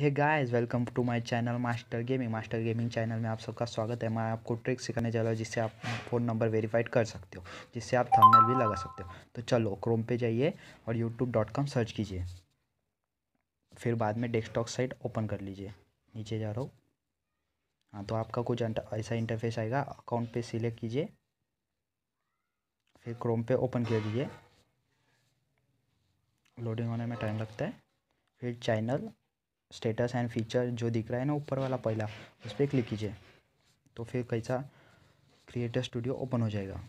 है guys welcome to my channel master gaming master gaming channel में आप सबका स्वागत है मैं आपको ट्रिक सिखाने जा रहा हूँ जिससे आप फ़ोन नंबर वेरीफाइड कर सकते हो जिससे आप थंबनेल भी लगा सकते हो तो चलो क्रोम पे जाइए और यूट्यूब डॉट कॉम सर्च कीजिए फिर बाद में डेस्कटॉप साइट ओपन कर लीजिए नीचे जा रहा हूँ हाँ तो आपका कुछ ऐसा इंटरफेस आएगा अकाउंट पर सिलेक्ट कीजिए फिर क्रोम पर ओपन कर दीजिए लोडिंग होने में टाइम लगता है फिर चैनल स्टेटस एंड फीचर जो दिख रहा है ना ऊपर वाला पहला उस पर क्लिक कीजिए तो फिर कैसा क्रिएटर स्टूडियो ओपन हो जाएगा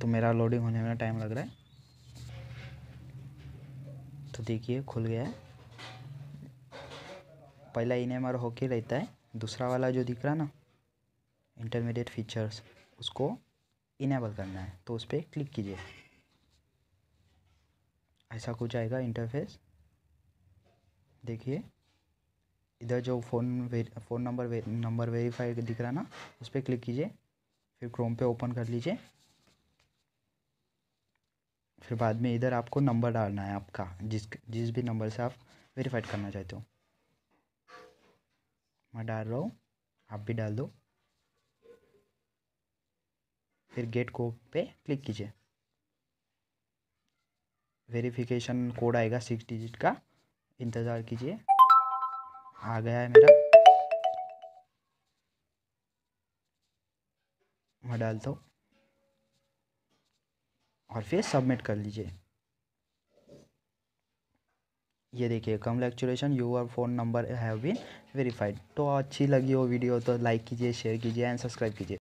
तो मेरा लोडिंग होने में टाइम लग रहा है तो देखिए खुल गया है पहला इनेमर होके रहता है दूसरा वाला जो दिख रहा ना इंटरमीडिएट फीचर्स उसको इनेबल करना है तो उस पर क्लिक कीजिए ऐसा कुछ आएगा इंटरफेस देखिए इधर जो फ़ोन फ़ोन नंबर वे, नंबर वेरीफाई दिख रहा ना उस पर क्लिक कीजिए फिर क्रोम पे ओपन कर लीजिए फिर बाद में इधर आपको नंबर डालना है आपका जिस जिस भी नंबर से आप वेरीफाइड करना चाहते हो मैं डाल रहा हूँ आप भी डाल दो फिर गेट को पे क्लिक कीजिए वेरिफिकेशन कोड आएगा सिक्स डिजिट का इंतज़ार कीजिए आ गया है मेरा मैं डालता हूँ और फिर सबमिट कर लीजिए ये देखिए come your phone number have been verified तो अच्छी लगी हो वीडियो तो लाइक कीजिए शेयर कीजिए एंड सब्सक्राइब कीजिए